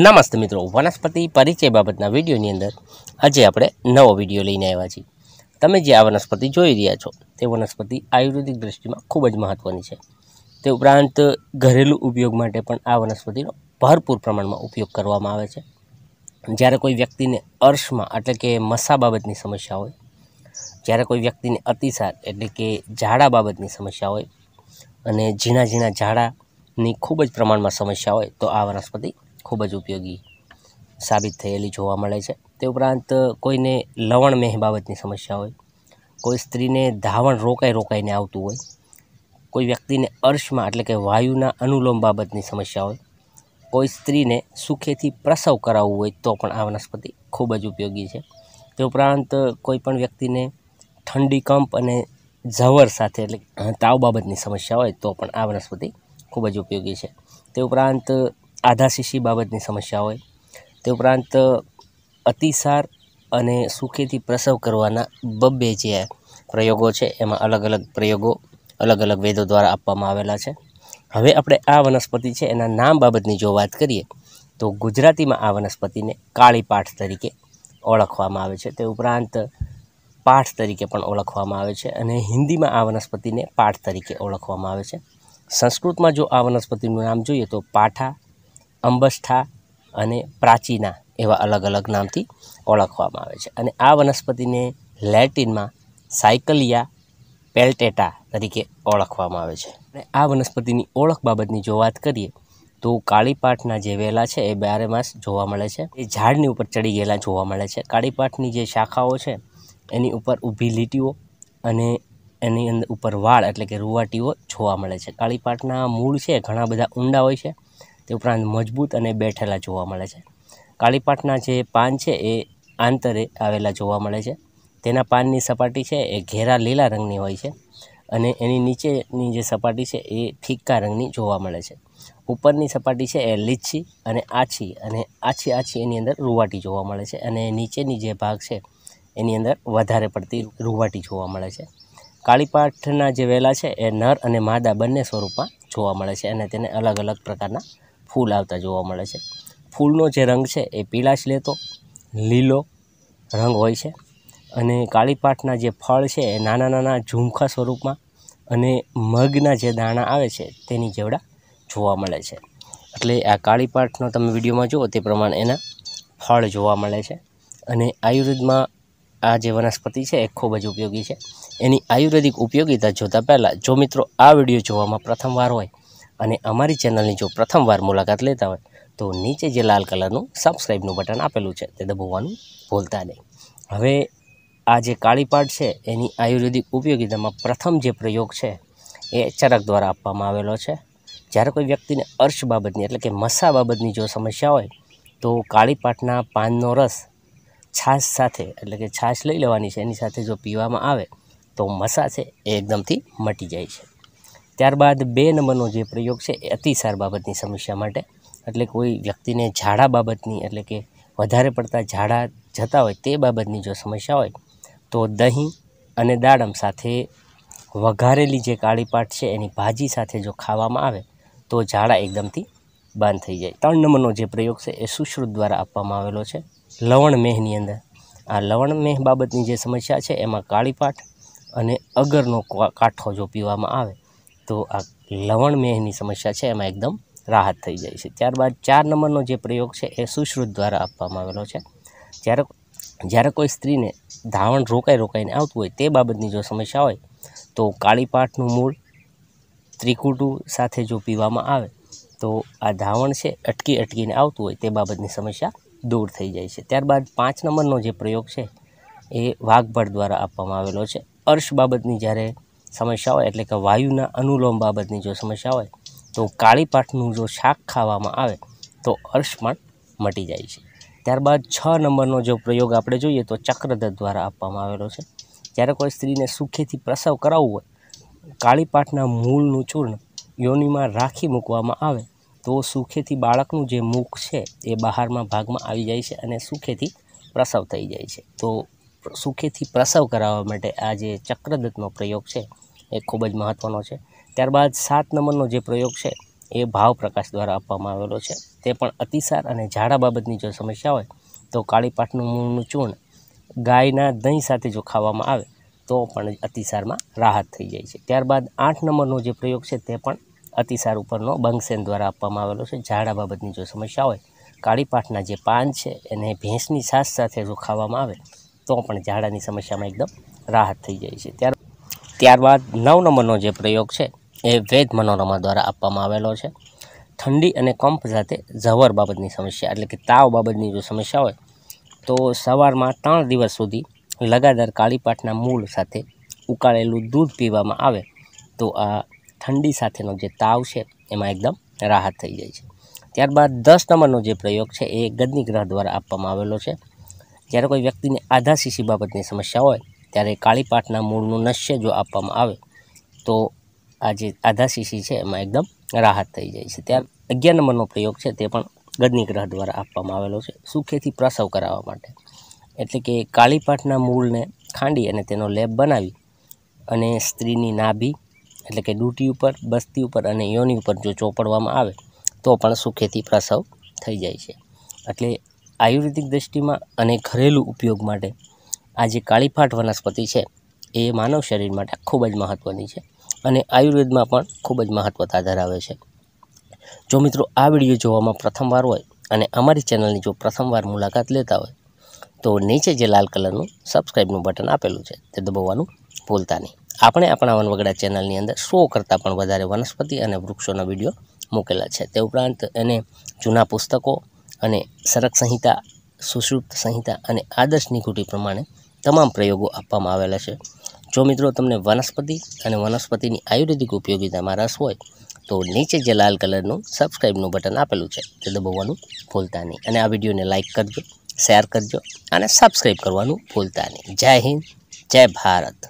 નમસ્તે મિત્રો વનસ્પતિ પરિચય બાબતના વિડીયોની અંદર આજે આપણે નવો વિડીયો લઈને આવ્યા છીએ તમે જે આ વનસ્પતિ જોઈ રહ્યા છો તે વનસ્પતિ આયુર્વેદિક દૃષ્ટિમાં ખૂબ જ મહત્ત્વની છે તે ઉપરાંત ઘરેલું ઉપયોગ માટે પણ આ વનસ્પતિનો ભરપૂર પ્રમાણમાં ઉપયોગ કરવામાં આવે છે જ્યારે કોઈ વ્યક્તિને અર્શમાં એટલે કે મસા બાબતની સમસ્યા હોય જ્યારે કોઈ વ્યક્તિને અતિસાર એટલે કે ઝાડા બાબતની સમસ્યા હોય અને ઝીણા ઝીણા ઝાડાની ખૂબ જ પ્રમાણમાં સમસ્યા હોય તો આ વનસ્પતિ ખૂબ જ ઉપયોગી સાબિત થયેલી જોવા મળે છે તે ઉપરાંત કોઈને લવણ મેહ બાબતની સમસ્યા હોય કોઈ સ્ત્રીને ધાવણ રોકાઈ રોકાઈને આવતું હોય કોઈ વ્યક્તિને અર્શમાં એટલે કે વાયુના અનુલોમ બાબતની સમસ્યા હોય કોઈ સ્ત્રીને સુખેથી પ્રસવ કરાવવું હોય તો પણ આ વનસ્પતિ ખૂબ જ ઉપયોગી છે તે ઉપરાંત કોઈ પણ વ્યક્તિને ઠંડી કંપ અને ઝવર સાથે એટલે તાવ બાબતની સમસ્યા હોય તો પણ આ વનસ્પતિ ખૂબ જ ઉપયોગી છે તે ઉપરાંત આધાશીશી બાબતની સમસ્યા હોય તે ઉપરાંત અતિસાર અને સુખેથી પ્રસવ કરવાના બબ્બે જે પ્રયોગો છે એમાં અલગ અલગ પ્રયોગો અલગ અલગ વેદો દ્વારા આપવામાં આવેલા છે હવે આપણે આ વનસ્પતિ છે એના નામ બાબતની જો વાત કરીએ તો ગુજરાતીમાં આ વનસ્પતિને કાળી પાઠ તરીકે ઓળખવામાં આવે છે તે ઉપરાંત પાઠ તરીકે પણ ઓળખવામાં આવે છે અને હિન્દીમાં આ વનસ્પતિને પાઠ તરીકે ઓળખવામાં આવે છે સંસ્કૃતમાં જો આ વનસ્પતિનું નામ જોઈએ તો પાઠા અંબસ્થા અને પ્રાચીના એવા અલગ અલગ નામથી ઓળખવામાં આવે છે અને આ વનસ્પતિને લેટિનમાં સાયકલિયા પેલ્ટેટા તરીકે ઓળખવામાં આવે છે અને આ વનસ્પતિની ઓળખ બાબતની જો વાત કરીએ તો કાળીપાટના જે વેલા છે એ બારેમાસ જોવા મળે છે એ ઝાડની ઉપર ચડી ગયેલા જોવા મળે છે કાળીપાટની જે શાખાઓ છે એની ઉપર ઊભી લીટીઓ અને એની અંદર ઉપર વાળ એટલે કે રૂવાટીઓ જોવા મળે છે કાળીપાટના મૂળ છે ઘણા બધા ઊંડા હોય છે ઉપરાંત મજબૂત અને બેઠેલા જોવા મળે છે કાળીપાટના જે પાન છે એ આંતરે આવેલા જોવા મળે છે તેના પાનની સપાટી છે એ ઘેરા લીલા રંગની હોય છે અને એની નીચેની જે સપાટી છે એ ફીકા રંગની જોવા મળે છે ઉપરની સપાટી છે એ લીછી અને આછી અને આછી આછી એની અંદર રૂવાટી જોવા મળે છે અને નીચેની જે ભાગ છે એની અંદર વધારે પડતી રૂવાટી જોવા મળે છે કાળીપાઠના જે વેલા છે એ નર અને માદા બંને સ્વરૂપમાં જોવા મળે છે અને તેને અલગ અલગ પ્રકારના ફૂલ આવતા જોવા મળે છે ફૂલનો જે રંગ છે એ પીળાશ લેતો લીલો રંગ હોય છે અને કાળીપાટના જે ફળ છે એ નાના નાના ઝુમખા સ્વરૂપમાં અને મગના જે દાણા આવે છે તેની જેવડા જોવા મળે છે એટલે આ કાળીપાટનો તમે વિડીયોમાં જુઓ તે પ્રમાણે એના ફળ જોવા મળે છે અને આયુર્વેદમાં આ જે વનસ્પતિ છે એ ખૂબ જ ઉપયોગી છે એની આયુર્વેદિક ઉપયોગીતા જોતાં પહેલાં જો મિત્રો આ વિડીયો જોવામાં પ્રથમવાર હોય અને અમારી ચેનલની જો પ્રથમવાર મુલાકાત લેતા હોય તો નીચે જે લાલ કલરનું સબસ્ક્રાઈબનું બટન આપેલું છે તે દબાવવાનું ભૂલતા નહીં હવે આ જે કાળી પાટ છે એની આયુર્વેદિક ઉપયોગિતામાં પ્રથમ જે પ્રયોગ છે એ ચરક દ્વારા આપવામાં આવેલો છે જ્યારે કોઈ વ્યક્તિને અર્શ બાબતની એટલે કે મસા બાબતની જો સમસ્યા હોય તો કાળી પાટના પાનનો રસ છાશ સાથે એટલે કે છાશ લઈ લેવાની છે એની સાથે જો પીવામાં આવે તો મસા છે એ એકદમથી મટી જાય છે ત્યારબાદ બે નંબરનો જે પ્રયોગ છે એ અતિસાર બાબતની સમસ્યા માટે એટલે કોઈ વ્યક્તિને ઝાડા બાબતની એટલે કે વધારે પડતા ઝાડા જતા હોય તે બાબતની જો સમસ્યા હોય તો દહીં અને દાડમ સાથે વઘારેલી જે કાળી પાટ છે એની ભાજી સાથે જો ખાવામાં આવે તો ઝાડા એકદમથી બંધ થઈ જાય ત્રણ નંબરનો જે પ્રયોગ છે એ સુશ્રુત દ્વારા આપવામાં આવેલો છે લવણ મેહની અંદર આ લવણ મેહ બાબતની જે સમસ્યા છે એમાં કાળી પાટ અને અગરનો કાંઠો જો પીવામાં આવે તો આ લવણ મેહની સમસ્યા છે એમાં એકદમ રાહત થઈ જાય છે ત્યારબાદ ચાર નંબરનો જે પ્રયોગ છે એ સુશ્રુત દ્વારા આપવામાં આવેલો છે જ્યારે જ્યારે કોઈ સ્ત્રીને ધાવણ રોકાઈ રોકાઈને આવતું હોય તે બાબતની જો સમસ્યા હોય તો કાળી પાટનું મૂળ ત્રિકુટું સાથે જો પીવામાં આવે તો આ ધાવણ છે અટકી અટકીને આવતું હોય તે બાબતની સમસ્યા દૂર થઈ જાય છે ત્યારબાદ પાંચ નંબરનો જે પ્રયોગ છે એ વાઘભર દ્વારા આપવામાં આવેલો છે અર્શ બાબતની જ્યારે સમસ્યા હોય એટલે કે વાયુના અનુલોમ બાબતની જો સમસ્યા હોય તો કાળીપાઠનું જો શાક ખાવામાં આવે તો અર્શમાણ મટી જાય છે ત્યારબાદ છ નંબરનો જો પ્રયોગ આપણે જોઈએ તો ચક્રદત્ત દ્વારા આપવામાં આવેલો છે જ્યારે કોઈ સ્ત્રીને સુખેથી પ્રસવ કરાવવું હોય કાળીપાઠના પાઠના મૂળનું ચૂર્ણ યોનિમાં રાખી મૂકવામાં આવે તો સુખેથી બાળકનું જે મુખ છે એ બહારમાં ભાગમાં આવી જાય છે અને સુખેથી પ્રસવ થઈ જાય છે તો સુખેથી પ્રસવ કરાવવા માટે આ જે ચક્રદત્તનો પ્રયોગ છે એ ખૂબ જ મહત્ત્વનો છે ત્યારબાદ સાત નંબરનો જે પ્રયોગ છે એ ભાવ પ્રકાશ દ્વારા આપવામાં આવેલો છે તે પણ અતિસાર અને ઝાડા બાબતની જો સમસ્યા હોય તો કાળીપાઠનું મૂળનું ચૂર્ણ ગાયના દહીં સાથે જો ખાવામાં આવે તો પણ અતિસારમાં રાહત થઈ જાય છે ત્યારબાદ આઠ નંબરનો જે પ્રયોગ છે તે પણ અતિસાર ઉપરનો બંગસેન દ્વારા આપવામાં આવેલો છે ઝાડા બાબતની જો સમસ્યા હોય કાળીપાઠના જે પાન છે એને ભેંસની છાશ સાથે જો ખાવામાં આવે તો પણ ઝાડાની સમસ્યામાં એકદમ રાહત થઈ જાય છે ત્યાર ત્યારબાદ નવ નંબરનો જે પ્રયોગ છે એ વેદ મનોરમા દ્વારા આપવામાં આવેલો છે ઠંડી અને કંપ સાથે ઝવર બાબતની સમસ્યા એટલે કે તાવ બાબતની જો સમસ્યા હોય તો સવારમાં ત્રણ દિવસ સુધી લગાતાર કાળીપાટના મૂળ સાથે ઉકાળેલું દૂધ પીવામાં આવે તો આ ઠંડી સાથેનો જે તાવ છે એમાં એકદમ રાહત થઈ જાય છે ત્યારબાદ દસ નંબરનો જે પ્રયોગ છે એ ગદની ગ્રહ દ્વારા આપવામાં આવેલો છે જ્યારે કોઈ વ્યક્તિને આધા શીશી બાબતની સમસ્યા હોય ત્યારે કાળીપાટના મૂળનું નશ્ય જો આપવામાં આવે તો આ જે આધા શીશી છે એમાં એકદમ રાહત થઈ જાય છે ત્યાર અગિયાર નંબરનો પ્રયોગ છે તે પણ ગદની ગ્રહ દ્વારા આપવામાં આવેલો છે સુખેથી પ્રસવ કરાવવા માટે એટલે કે કાળીપાટના મૂળને ખાંડી અને તેનો લેપ બનાવી અને સ્ત્રીની નાભી એટલે કે ડૂટી ઉપર બસ્તી ઉપર અને યોની ઉપર જો ચોપડવામાં આવે તો પણ સુખેથી પ્રસવ થઈ જાય છે એટલે આયુર્વેદિક દૃષ્ટિમાં અને ઘરેલું ઉપયોગ માટે આ જે કાળીફાટ વનસ્પતિ છે એ માનવ શરીર માટે ખૂબ જ મહત્ત્વની છે અને આયુર્વેદમાં પણ ખૂબ જ મહત્ત્વતા ધરાવે છે જો મિત્રો આ વિડીયો જોવામાં પ્રથમવાર હોય અને અમારી ચેનલની જો પ્રથમવાર મુલાકાત લેતા હોય તો નીચે જે લાલ કલરનું સબસ્ક્રાઈબનું બટન આપેલું છે તે દબાવવાનું ભૂલતા નહીં આપણે આપણા વનવગડા ચેનલની અંદર સો કરતાં પણ વધારે વનસ્પતિ અને વૃક્ષોના વિડીયો મૂકેલા છે તે ઉપરાંત એને જૂના પુસ્તકો અને સરક સંહિતા સુશ્રુપ્ત સંહિતા અને આદર્શ નિકુટી પ્રમાણે તમામ પ્રયોગો આપવામાં આવેલા છે જો મિત્રો તમને વનસ્પતિ અને વનસ્પતિની આયુર્વેદિક ઉપયોગીતામાં રસ હોય તો નીચે જે લાલ કલરનું સબસ્ક્રાઈબનું બટન આપેલું છે તે દબાવવાનું ભૂલતા નહીં અને આ વિડીયોને લાઇક કરજો શેર કરજો અને સબસ્ક્રાઈબ કરવાનું ભૂલતા નહીં જય હિન્દ જય ભારત